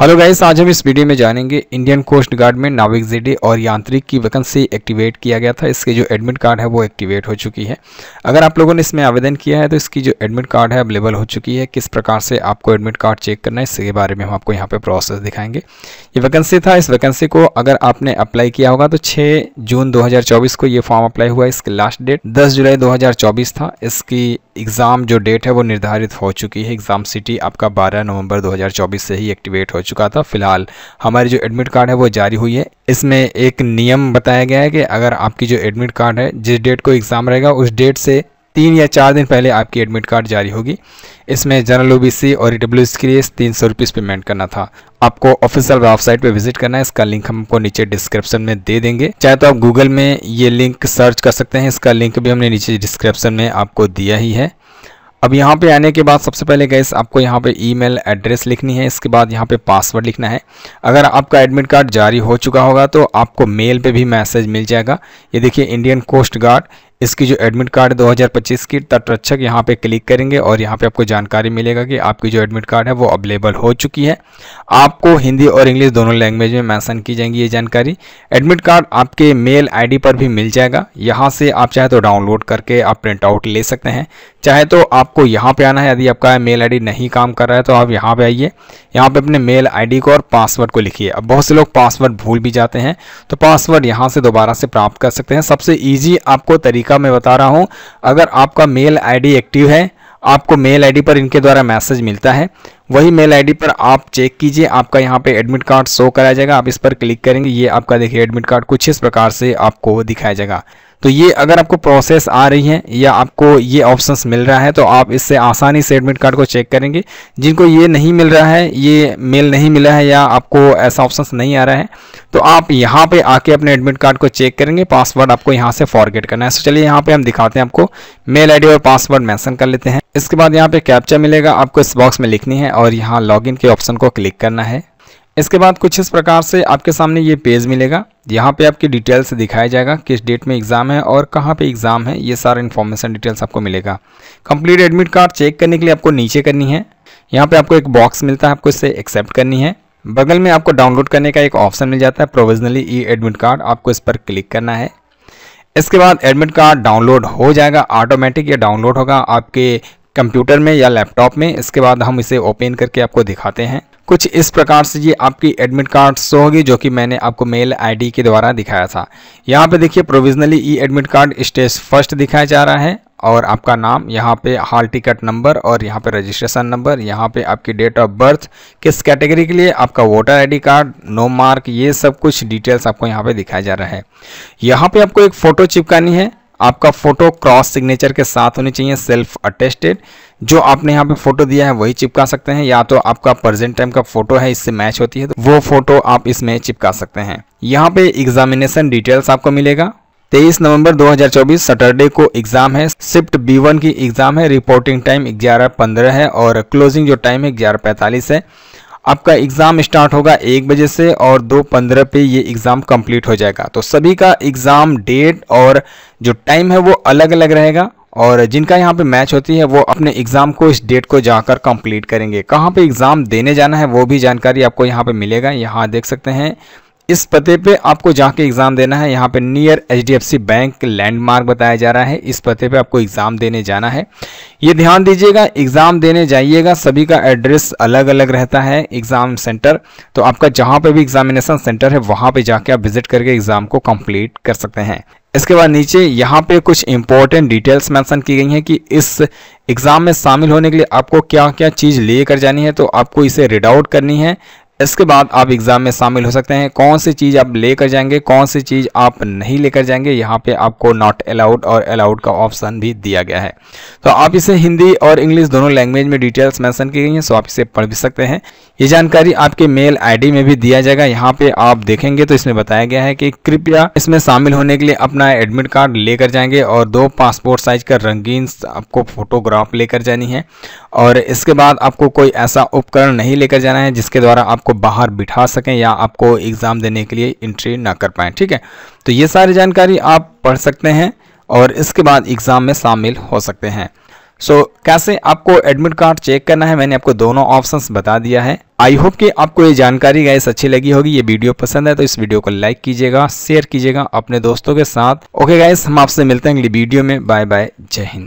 hello guys आज हम इस वीडियो में जानेंगे इंडियन कोस्ट गार्ड में नाविक जेडे और यांत्रिक की वैकेंसी एक्टिवेट किया गया था इसके जो एडमिट कार्ड है वो एक्टिवेट हो चुकी है अगर आप लोगों ने इसमें आवेदन किया है तो इसकी जो एडमिट कार्ड है अवेलेबल हो चुकी है किस प्रकार से आपको एडमिट कार्ड चेक करना है इसके बारे में हम आपको यहाँ पर प्रोसेस दिखाएंगे ये वैकेंसी था इस वैकेंसी को अगर आपने अप्लाई किया होगा तो छः जून दो को ये फॉर्म अप्लाई हुआ इसकी लास्ट डेट दस जुलाई दो था इसकी एग्ज़ाम जो डेट है वो निर्धारित हो चुकी है एग्ज़ाम सिटी आपका 12 नवंबर 2024 से ही एक्टिवेट हो चुका था फिलहाल हमारी जो एडमिट कार्ड है वो जारी हुई है इसमें एक नियम बताया गया है कि अगर आपकी जो एडमिट कार्ड है जिस डेट को एग्ज़ाम रहेगा उस डेट से तीन या चार दिन पहले आपकी एडमिट कार्ड जारी होगी इसमें जनरल ओबीसी और ई e डब्ल्यू के लिए तीन सौ रुपीज़ पेमेंट करना था आपको ऑफिशियल वेबसाइट पे विजिट करना है इसका लिंक हम आपको नीचे डिस्क्रिप्शन में दे देंगे चाहे तो आप गूगल में ये लिंक सर्च कर सकते हैं इसका लिंक भी हमने नीचे डिस्क्रिप्शन में आपको दिया ही है अब यहाँ पे आने के बाद सबसे पहले गैस आपको यहाँ पे ईमेल एड्रेस लिखनी है इसके बाद यहाँ पे पासवर्ड लिखना है अगर आपका एडमिट कार्ड जारी हो चुका होगा तो आपको मेल पे भी मैसेज मिल जाएगा ये देखिए इंडियन कोस्ट गार्ड इसकी जो एडमिट कार्ड है 2025 की तटरक्षक यहाँ पे क्लिक करेंगे और यहाँ पे आपको जानकारी मिलेगा कि आपकी जो एडमिट कार्ड है वो अवेलेबल हो चुकी है आपको हिंदी और इंग्लिश दोनों लैंग्वेज में मेंशन की जाएंगी ये जानकारी एडमिट कार्ड आपके मेल आईडी पर भी मिल जाएगा यहाँ से आप चाहे तो डाउनलोड करके आप प्रिंट आउट ले सकते हैं चाहे तो आपको यहाँ पे आना है यदि आपका मेल आईडी नहीं काम कर रहा है तो आप यहाँ पे आइए यहाँ पे अपने मेल आईडी को और पासवर्ड को लिखिए अब बहुत से लोग पासवर्ड भूल भी जाते हैं तो पासवर्ड यहाँ से दोबारा से प्राप्त कर सकते हैं सबसे ईजी आपको तरीका मैं बता रहा हूँ अगर आपका मेल आई एक्टिव है आपको मेल आईडी पर इनके द्वारा मैसेज मिलता है वही मेल आईडी पर आप चेक कीजिए आपका यहाँ पे एडमिट कार्ड शो कराया जाएगा आप इस पर क्लिक करेंगे ये आपका देखिए एडमिट कार्ड कुछ इस प्रकार से आपको दिखाया जाएगा तो ये अगर आपको प्रोसेस आ रही है या आपको ये ऑप्शंस मिल रहा है तो आप इससे आसानी से एडमिट कार्ड को चेक करेंगे जिनको ये नहीं मिल रहा है ये मेल नहीं मिला है या आपको ऐसा ऑप्शंस नहीं आ रहा है तो आप यहाँ पे आके अपने एडमिट कार्ड को चेक करेंगे पासवर्ड आपको यहाँ से फॉरगेट करना है सो चलिए यहाँ पे हम दिखाते हैं आपको मेल आई और पासवर्ड मैंसन कर लेते हैं इसके बाद यहाँ पे कैप्चा मिलेगा आपको इस बॉक्स में लिखनी है और यहाँ लॉग के ऑप्शन को क्लिक करना है इसके बाद कुछ इस प्रकार से आपके सामने ये पेज मिलेगा यहाँ पे आपकी डिटेल्स दिखाया जाएगा किस डेट में एग्ज़ाम है और कहाँ पे एग्ज़ाम है ये सारा इन्फॉर्मेशन डिटेल्स आपको मिलेगा कंप्लीट एडमिट कार्ड चेक करने के लिए आपको नीचे करनी है यहाँ पे आपको एक बॉक्स मिलता है आपको इसे एक्सेप्ट करनी है बगल में आपको डाउनलोड करने का एक ऑप्शन मिल जाता है प्रोविजनली ई एडमिट कार्ड आपको इस पर क्लिक करना है इसके बाद एडमिट कार्ड डाउनलोड हो जाएगा ऑटोमेटिक ये डाउनलोड होगा आपके कंप्यूटर में या लैपटॉप में इसके बाद हम इसे ओपन करके आपको दिखाते हैं कुछ इस प्रकार से ये आपकी एडमिट कार्ड शो होगी जो कि मैंने आपको मेल आईडी के द्वारा दिखाया था यहाँ पे देखिए provisionally E admit card stage first दिखाया जा रहा है और आपका नाम यहाँ पे हॉल टिकट नंबर और यहाँ पे रजिस्ट्रेशन नंबर यहाँ पे आपकी डेट ऑफ बर्थ किस कैटेगरी के लिए आपका voter ID card no mark ये सब कुछ डिटेल्स आपको यहाँ पे दिखाया जा रहा है यहाँ पे आपको एक फ़ोटो चिपकानी है आपका फोटो क्रॉस सिग्नेचर के साथ होनी चाहिए सेल्फ अटेस्टेड जो आपने यहाँ पे फोटो दिया है वही चिपका सकते हैं या तो आपका प्रेजेंट टाइम का फोटो है इससे मैच होती है तो वो फोटो आप इसमें चिपका सकते हैं यहाँ पे एग्जामिनेशन डिटेल्स आपको मिलेगा तेईस नवंबर 2024 सैटरडे को एग्जाम है शिफ्ट बी वन की एग्जाम है रिपोर्टिंग टाइम ग्यारह पंद्रह है और क्लोजिंग जो टाइम है ग्यारह पैंतालीस है आपका एग्ज़ाम स्टार्ट होगा एक बजे से और दो पंद्रह पे ये एग्ज़ाम कंप्लीट हो जाएगा तो सभी का एग्ज़ाम डेट और जो टाइम है वो अलग अलग रहेगा और जिनका यहाँ पे मैच होती है वो अपने एग्ज़ाम को इस डेट को जाकर कंप्लीट करेंगे कहाँ पे एग्ज़ाम देने जाना है वो भी जानकारी आपको यहाँ पे मिलेगा यहाँ देख सकते हैं इस पते पे आपको जाके एग्ज़ाम देना है यहाँ पे नियर सी बैंक लैंडमार्क बताया जा रहा है इस पते पे आपको एग्ज़ाम देने जाना है ये ध्यान दीजिएगा एग्ज़ाम देने जाइएगा सभी का एड्रेस अलग अलग रहता है एग्ज़ाम सेंटर तो आपका जहां पे भी एग्जामिनेशन सेंटर है वहां पे जाके आप विजिट करके एग्ज़ाम को कम्प्लीट कर सकते हैं इसके बाद नीचे यहाँ पे कुछ इंपॉर्टेंट डिटेल्स मेंशन की गई हैं कि इस एग्ज़ाम में शामिल होने के लिए आपको क्या क्या चीज़ लेकर जानी है तो आपको इसे रीड आउट करनी है इसके बाद आप एग्ज़ाम में शामिल हो सकते हैं कौन सी चीज़ आप लेकर जाएंगे कौन सी चीज़ आप नहीं लेकर जाएंगे यहाँ पे आपको नॉट अलाउड और अलाउड का ऑप्शन भी दिया गया है तो आप इसे हिंदी और इंग्लिश दोनों लैंग्वेज में डिटेल्स मेंशन की गई हैं सो आप इसे पढ़ भी सकते हैं ये जानकारी आपके मेल आई में भी दिया जाएगा यहाँ पे आप देखेंगे तो इसमें बताया गया है कि कृपया इसमें शामिल होने के लिए अपना एडमिट कार्ड लेकर जाएंगे और दो पासपोर्ट साइज का रंगीन आपको फोटोग्राफ लेकर जानी है और इसके बाद आपको कोई ऐसा उपकरण नहीं लेकर जाना है जिसके द्वारा आप आपको बाहर बिठा सकें या आपको एग्ज़ाम देने के लिए इंट्री ना कर पाएँ ठीक है तो ये सारी जानकारी आप पढ़ सकते हैं और इसके बाद एग्ज़ाम में शामिल हो सकते हैं सो so, कैसे आपको एडमिट कार्ड चेक करना है मैंने आपको दोनों ऑप्शंस बता दिया है आई होप कि आपको ये जानकारी गैस अच्छी लगी होगी ये वीडियो पसंद है तो इस वीडियो को लाइक कीजिएगा शेयर कीजिएगा अपने दोस्तों के साथ ओके okay, गैस हम आपसे मिलते हैं अगली वीडियो में बाय बाय जय हिंद